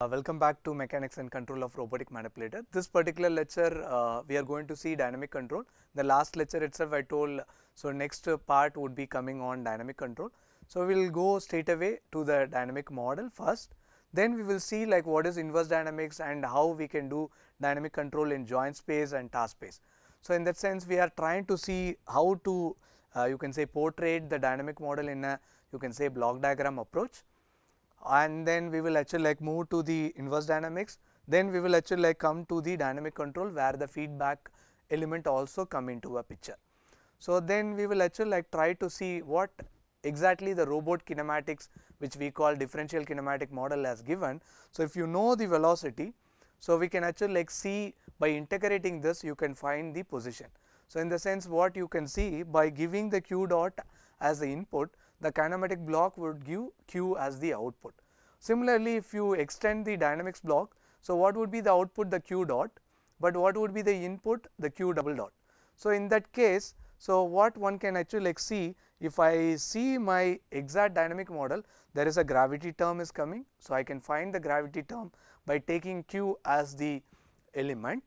Uh, welcome back to Mechanics and Control of Robotic Manipulator. This particular lecture uh, we are going to see dynamic control. The last lecture itself I told so next part would be coming on dynamic control. So, we will go straight away to the dynamic model first then we will see like what is inverse dynamics and how we can do dynamic control in joint space and task space. So, in that sense we are trying to see how to uh, you can say portray the dynamic model in a you can say block diagram approach and then we will actually like move to the inverse dynamics then we will actually like come to the dynamic control where the feedback element also come into a picture. So, then we will actually like try to see what exactly the robot kinematics which we call differential kinematic model has given. So, if you know the velocity, so we can actually like see by integrating this you can find the position. So, in the sense what you can see by giving the q dot as the input the kinematic block would give Q as the output. Similarly, if you extend the dynamics block, so what would be the output the Q dot, but what would be the input the Q double dot. So, in that case, so what one can actually like see if I see my exact dynamic model there is a gravity term is coming. So, I can find the gravity term by taking Q as the element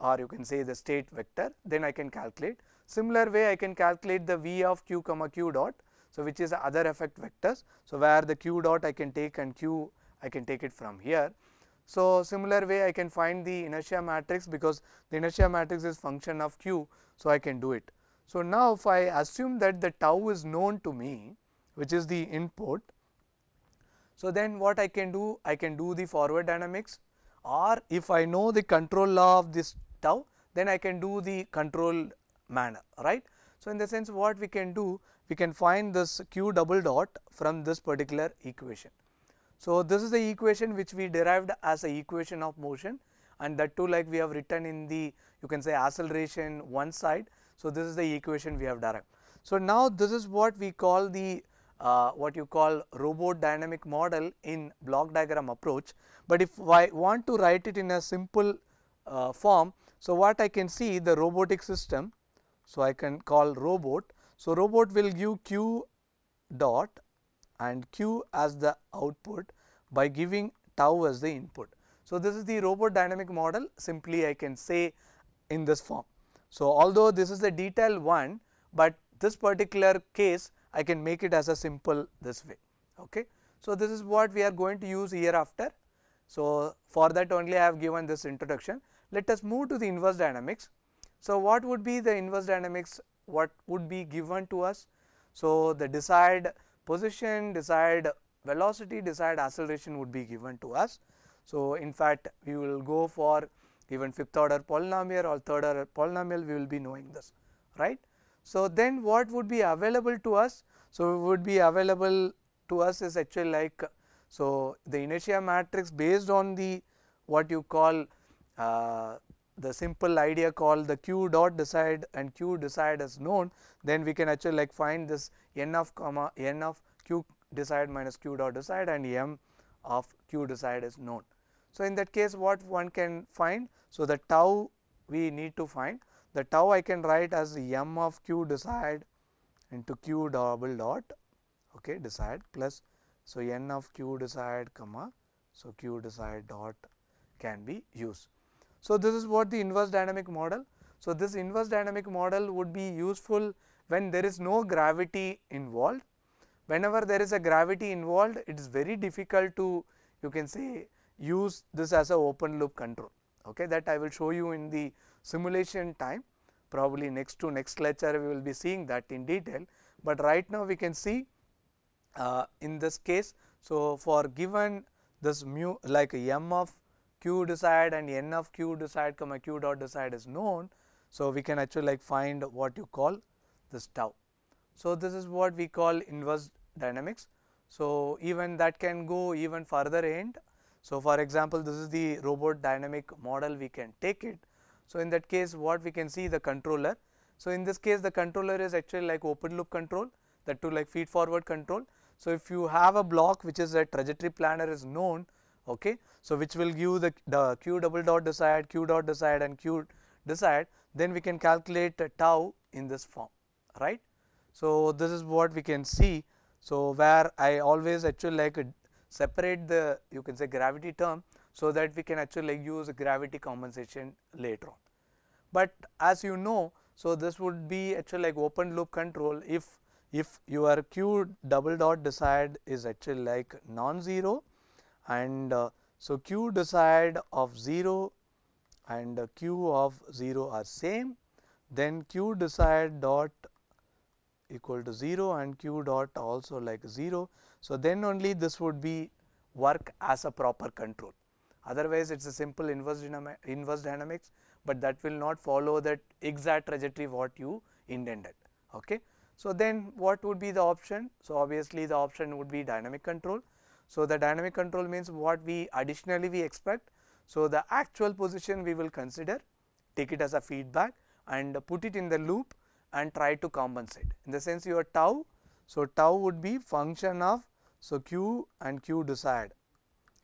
or you can say the state vector then I can calculate. Similar way I can calculate the V of Q comma Q dot so, which is other effect vectors. So, where the q dot I can take and q I can take it from here. So, similar way I can find the inertia matrix because the inertia matrix is function of q. So, I can do it. So, now if I assume that the tau is known to me which is the input. So, then what I can do? I can do the forward dynamics or if I know the control law of this tau then I can do the control manner right. So, in the sense what we can do we can find this q double dot from this particular equation. So, this is the equation which we derived as a equation of motion and that too like we have written in the you can say acceleration one side. So, this is the equation we have derived. So, now this is what we call the uh, what you call robot dynamic model in block diagram approach, but if I want to write it in a simple uh, form. So, what I can see the robotic system. So, I can call robot so, robot will give q dot and q as the output by giving tau as the input. So, this is the robot dynamic model simply I can say in this form. So, although this is the detailed one, but this particular case I can make it as a simple this way. Okay. So, this is what we are going to use hereafter. So, for that only I have given this introduction. Let us move to the inverse dynamics. So, what would be the inverse dynamics what would be given to us. So, the desired position, desired velocity, desired acceleration would be given to us. So, in fact, we will go for even fifth order polynomial or third order polynomial we will be knowing this right. So, then what would be available to us? So, would be available to us is actually like so the inertia matrix based on the what you call uh, the simple idea called the q dot decide and q decide is known then we can actually like find this n of comma n of q decide minus q dot decide and m of q decide is known. So, in that case what one can find? So, the tau we need to find the tau I can write as m of q decide into q double dot okay decide plus so n of q decide comma so q decide dot can be used. So, this is what the inverse dynamic model. So, this inverse dynamic model would be useful when there is no gravity involved. Whenever there is a gravity involved, it is very difficult to you can say use this as a open loop control. Okay, that I will show you in the simulation time probably next to next lecture we will be seeing that in detail, but right now we can see uh, in this case. So, for given this mu like m of q decide and n of q decide comma q dot decide is known. So, we can actually like find what you call this tau. So, this is what we call inverse dynamics. So, even that can go even further end. So, for example, this is the robot dynamic model we can take it. So, in that case what we can see the controller. So, in this case the controller is actually like open loop control that to like feed forward control. So, if you have a block which is a trajectory planner is known okay. So, which will give the, the q double dot desired, q dot desired and q desired then we can calculate tau in this form right. So, this is what we can see. So, where I always actually like separate the you can say gravity term so that we can actually like use gravity compensation later on. But as you know so this would be actually like open loop control if if your q double dot desired is actually like non-zero and uh, so q desired of 0 and uh, q of 0 are same then q desired dot equal to 0 and q dot also like 0. So, then only this would be work as a proper control otherwise it is a simple inverse, dynami inverse dynamics, but that will not follow that exact trajectory what you intended. Okay. So, then what would be the option? So, obviously the option would be dynamic control so, the dynamic control means what we additionally we expect. So, the actual position we will consider take it as a feedback and put it in the loop and try to compensate in the sense your tau. So, tau would be function of so q and q desired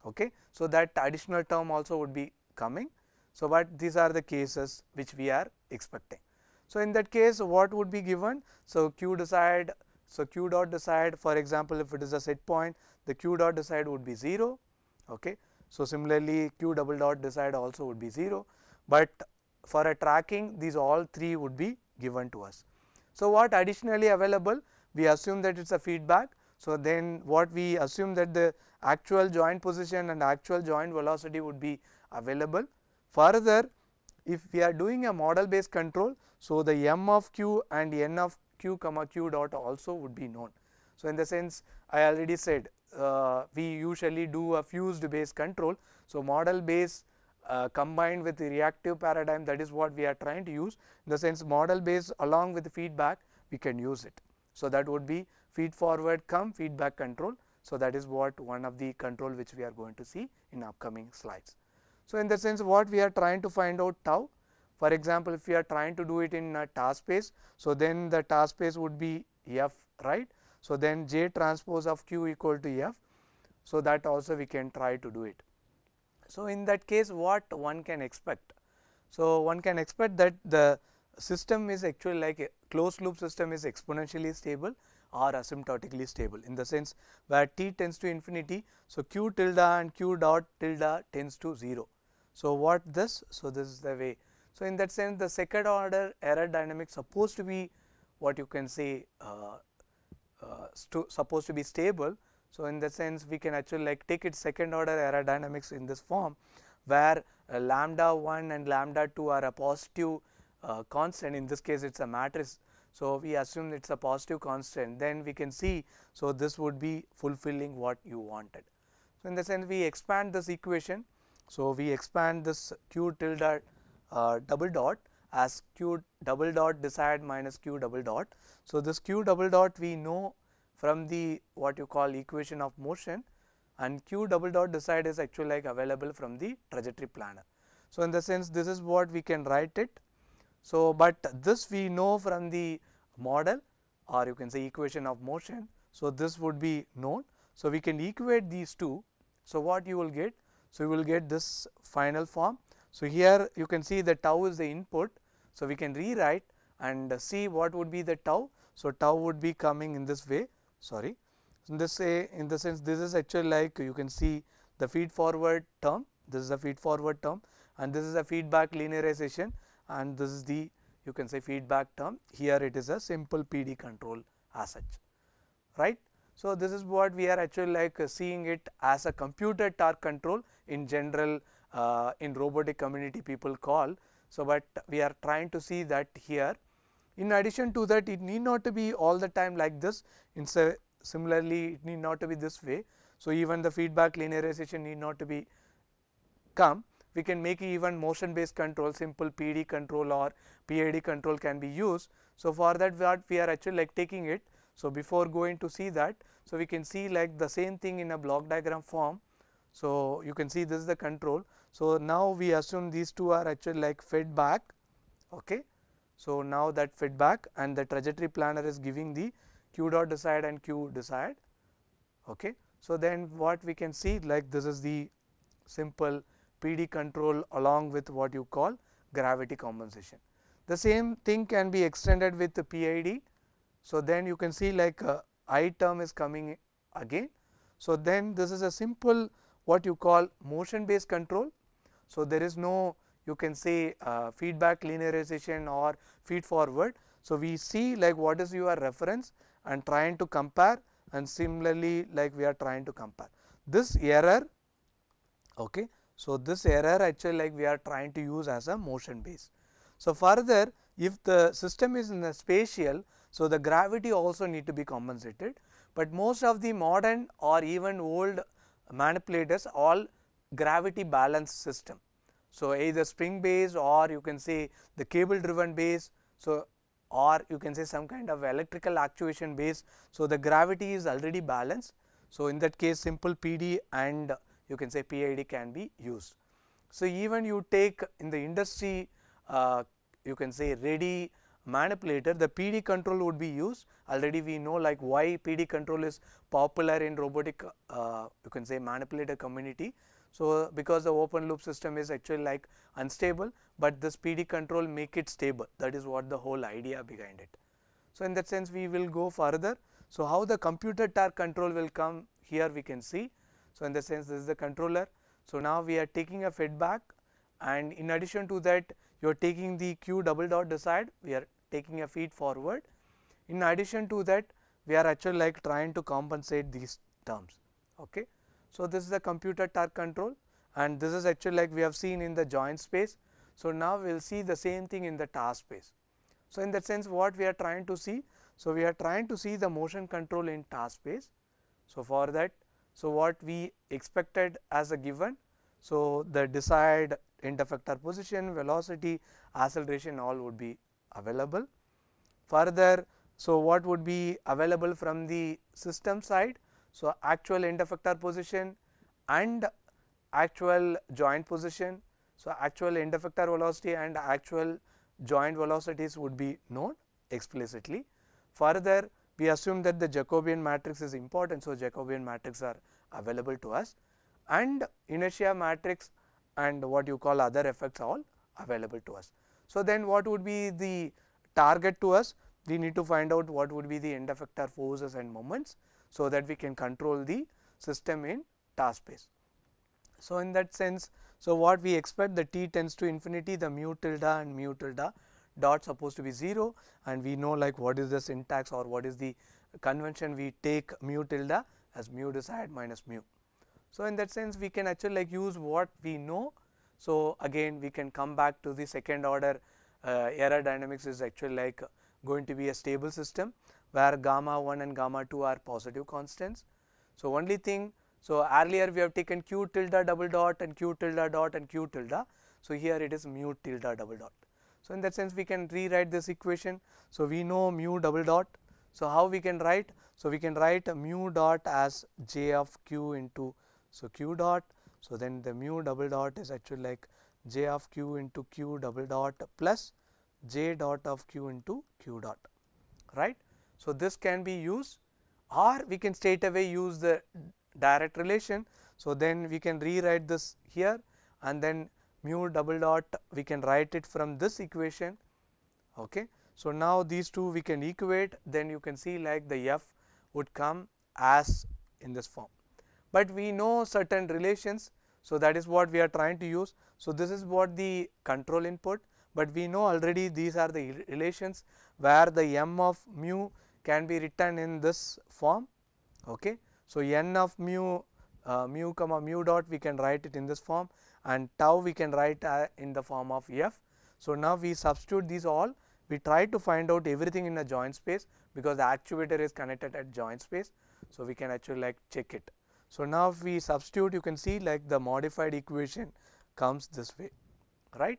okay. So, that additional term also would be coming. So, but these are the cases which we are expecting. So, in that case what would be given? So, q desired, so q dot desired for example, if it is a set point the q dot decide would be 0 okay. So similarly q double dot decide also would be 0 but for a tracking these all three would be given to us. So what additionally available we assume that it is a feedback. So then what we assume that the actual joint position and actual joint velocity would be available. Further if we are doing a model based control so the m of q and n of q comma q dot also would be known. So in the sense I already said uh, we usually do a fused base control. So, model base uh, combined with the reactive paradigm that is what we are trying to use in the sense model base along with feedback we can use it. So, that would be feed forward come feedback control. So, that is what one of the control which we are going to see in upcoming slides. So, in the sense what we are trying to find out tau for example, if we are trying to do it in a task space. So, then the task space would be F right. So, then J transpose of Q equal to F. So, that also we can try to do it. So, in that case what one can expect? So, one can expect that the system is actually like a closed loop system is exponentially stable or asymptotically stable in the sense where t tends to infinity. So, q tilde and q dot tilde tends to 0. So, what this? So, this is the way. So, in that sense the second order error dynamic supposed to be what you can say uh, uh, supposed to be stable. So, in that sense we can actually like take its second order aerodynamics in this form where uh, lambda 1 and lambda 2 are a positive uh, constant in this case it is a matrix so, we assume it is a positive constant then we can see. So, this would be fulfilling what you wanted. So, in the sense we expand this equation. So, we expand this q tilde uh, double dot as q double dot desired minus q double dot. So, this q double dot we know from the what you call equation of motion and q double dot desired is actually like available from the trajectory planner. So, in the sense this is what we can write it. So, but this we know from the model or you can say equation of motion. So, this would be known. So, we can equate these two. So, what you will get? So, you will get this final form. So, here you can see the tau is the input so, we can rewrite and see what would be the tau. So, tau would be coming in this way sorry in this say in the sense this is actually like you can see the feed forward term this is the feed forward term and this is the feedback linearization and this is the you can say feedback term here it is a simple PD control as such right. So, this is what we are actually like seeing it as a computer torque control in general uh, in robotic community people call so, but we are trying to see that here. In addition to that it need not to be all the time like this, in similarly it need not to be this way. So, even the feedback linearization need not to be come, we can make even motion based control simple PD control or PID control can be used. So, for that what we are actually like taking it. So, before going to see that, so we can see like the same thing in a block diagram form. So, you can see this is the control. So, now we assume these two are actually like fed back okay. So, now that fed back and the trajectory planner is giving the q dot desired and q desired okay. So, then what we can see like this is the simple PD control along with what you call gravity compensation. The same thing can be extended with the PID. So, then you can see like uh, I term is coming again. So, then this is a simple what you call motion based control so, there is no you can say uh, feedback linearization or feed forward. So, we see like what is your reference and trying to compare and similarly like we are trying to compare. This error okay. So, this error actually like we are trying to use as a motion base. So, further if the system is in a spatial, so the gravity also need to be compensated, but most of the modern or even old manipulators all gravity balance system. So, either spring base or you can say the cable driven base. So, or you can say some kind of electrical actuation base. So, the gravity is already balanced. So, in that case simple PD and you can say PID can be used. So, even you take in the industry uh, you can say ready manipulator the PD control would be used already we know like why PD control is popular in robotic uh, you can say manipulator community so, because the open loop system is actually like unstable, but the PD control make it stable that is what the whole idea behind it. So, in that sense we will go further. So, how the computer torque control will come here we can see. So, in the sense this is the controller. So, now we are taking a feedback and in addition to that you are taking the q double dot decide we are taking a feed forward. In addition to that we are actually like trying to compensate these terms. Okay. So, this is the computer torque control and this is actually like we have seen in the joint space. So, now we will see the same thing in the task space. So, in that sense what we are trying to see? So, we are trying to see the motion control in task space. So, for that so what we expected as a given. So, the desired interfector position, velocity, acceleration all would be available. Further, so what would be available from the system side? So, actual end effector position and actual joint position. So, actual end effector velocity and actual joint velocities would be known explicitly. Further we assume that the Jacobian matrix is important. So, Jacobian matrix are available to us and inertia matrix and what you call other effects are all available to us. So, then what would be the target to us? We need to find out what would be the end effector forces and moments so that we can control the system in task space. So, in that sense so what we expect the t tends to infinity the mu tilde and mu tilde dot supposed to be 0 and we know like what is the syntax or what is the convention we take mu tilde as mu desired minus mu. So, in that sense we can actually like use what we know. So, again we can come back to the second order uh, error dynamics is actually like going to be a stable system where gamma 1 and gamma 2 are positive constants. So, only thing so earlier we have taken q tilde double dot and q tilde dot and q tilde. So, here it is mu tilde double dot. So, in that sense we can rewrite this equation. So, we know mu double dot. So, how we can write? So, we can write mu dot as j of q into so q dot. So, then the mu double dot is actually like j of q into q double dot plus j dot of q into q dot right. So, this can be used or we can straight away use the direct relation. So, then we can rewrite this here and then mu double dot we can write it from this equation. Okay. So, now these two we can equate then you can see like the f would come as in this form, but we know certain relations. So, that is what we are trying to use. So, this is what the control input, but we know already these are the relations where the m of mu can be written in this form. Okay. So, n of mu uh, mu comma mu dot we can write it in this form and tau we can write uh, in the form of f. So, now we substitute these all we try to find out everything in a joint space because the actuator is connected at joint space. So, we can actually like check it. So, now if we substitute you can see like the modified equation comes this way right.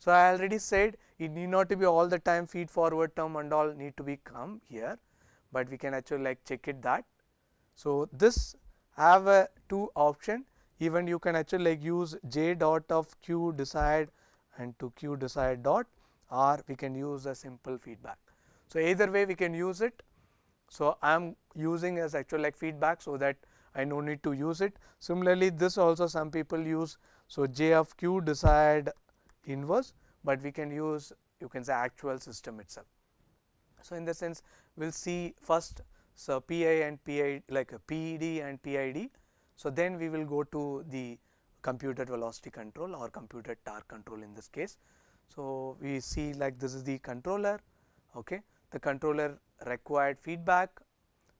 So, I already said it need not to be all the time feed forward term and all need to be come here, but we can actually like check it that. So, this have a two option even you can actually like use j dot of q desired and to q desired dot or we can use a simple feedback. So, either way we can use it. So, I am using as actual like feedback so that I no need to use it. Similarly, this also some people use. So, j of q desired inverse, but we can use you can say actual system itself. So, in the sense we will see first so PI and PI like PED and PID. So, then we will go to the computed velocity control or computed torque control in this case. So, we see like this is the controller, okay. the controller required feedback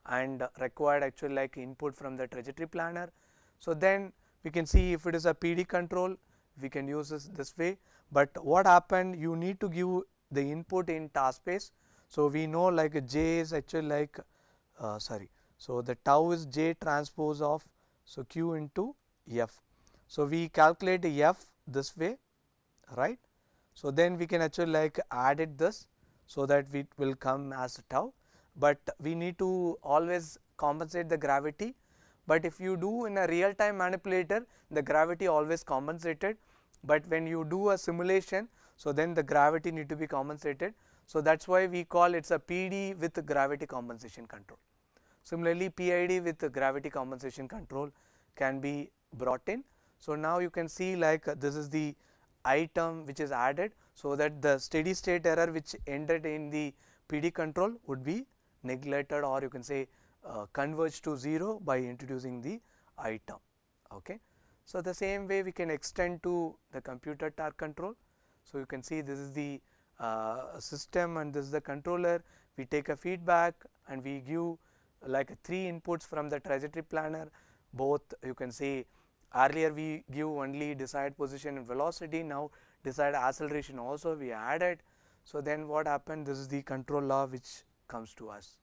and required actually like input from the trajectory planner. So, then we can see if it is a PD control we can use this this way. But what happened you need to give the input in task space. So, we know like j is actually like uh, sorry. So, the tau is j transpose of so q into f. So, we calculate f this way right. So, then we can actually like add it this so that we will come as tau, but we need to always compensate the gravity but if you do in a real time manipulator the gravity always compensated but when you do a simulation so then the gravity need to be compensated. So that is why we call it is a PD with gravity compensation control. Similarly, PID with gravity compensation control can be brought in. So now you can see like this is the I term which is added so that the steady state error which entered in the PD control would be neglected or you can say uh, converge to 0 by introducing the I term. Okay. So, the same way we can extend to the computer torque control. So, you can see this is the uh, system and this is the controller we take a feedback and we give like three inputs from the trajectory planner both you can see earlier we give only desired position and velocity now desired acceleration also we added. So, then what happened this is the control law which comes to us.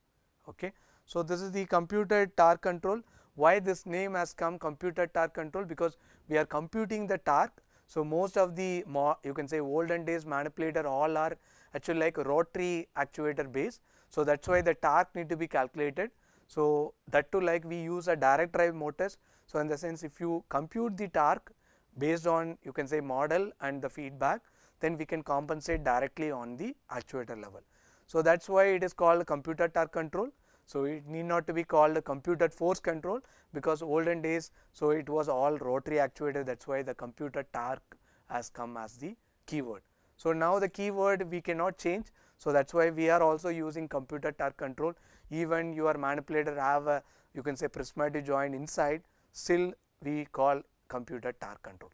Okay. So, this is the computer torque control. Why this name has come computer torque control because we are computing the torque. So, most of the you can say olden days manipulator all are actually like rotary actuator base. So, that is why the torque need to be calculated. So, that too like we use a direct drive motors. So, in the sense if you compute the torque based on you can say model and the feedback then we can compensate directly on the actuator level. So, that is why it is called computer torque control. So, it need not to be called computer force control because olden days, so it was all rotary actuator that is why the computer torque has come as the keyword. So, now the keyword we cannot change. So, that is why we are also using computer torque control even your manipulator have a you can say prismatic joint inside still we call computer torque control.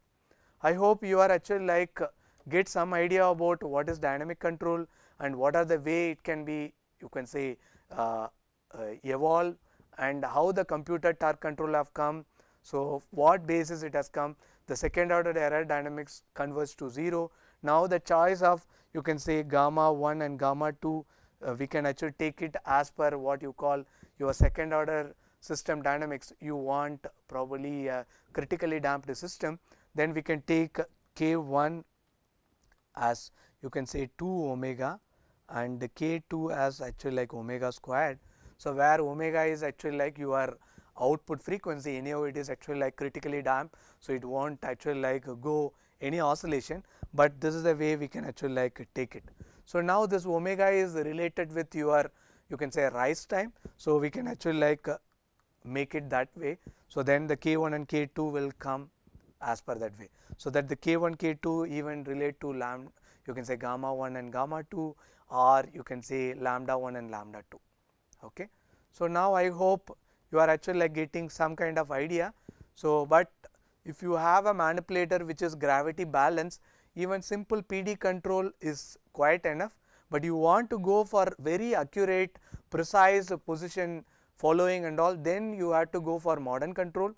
I hope you are actually like uh, get some idea about what is dynamic control and what are the way it can be you can say uh, uh, evolve and how the computer torque control have come. So, what basis it has come the second order error dynamics converts to 0. Now, the choice of you can say gamma 1 and gamma 2 uh, we can actually take it as per what you call your second order system dynamics you want probably a critically damped system then we can take k1 as you can say 2 omega and k2 as actually like omega squared so, where omega is actually like your output frequency anyhow it is actually like critically damped. So, it will not actually like go any oscillation, but this is the way we can actually like take it. So, now this omega is related with your you can say rise time. So, we can actually like make it that way. So, then the k1 and k2 will come as per that way. So, that the k1 k2 even relate to lambda you can say gamma 1 and gamma 2 or you can say lambda 1 and lambda 2. Okay. So, now I hope you are actually like getting some kind of idea. So, but if you have a manipulator which is gravity balance even simple PD control is quite enough, but you want to go for very accurate precise position following and all then you have to go for modern control.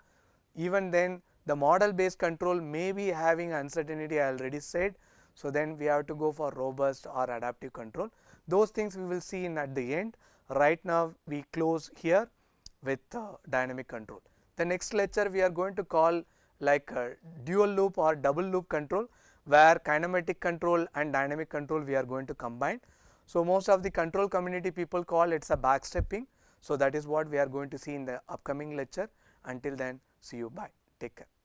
Even then the model based control may be having uncertainty I already said. So, then we have to go for robust or adaptive control those things we will see in at the end. Right now we close here with uh, dynamic control. The next lecture we are going to call like uh, dual loop or double loop control where kinematic control and dynamic control we are going to combine. So, most of the control community people call it is a backstepping. So, that is what we are going to see in the upcoming lecture. Until then see you bye take care.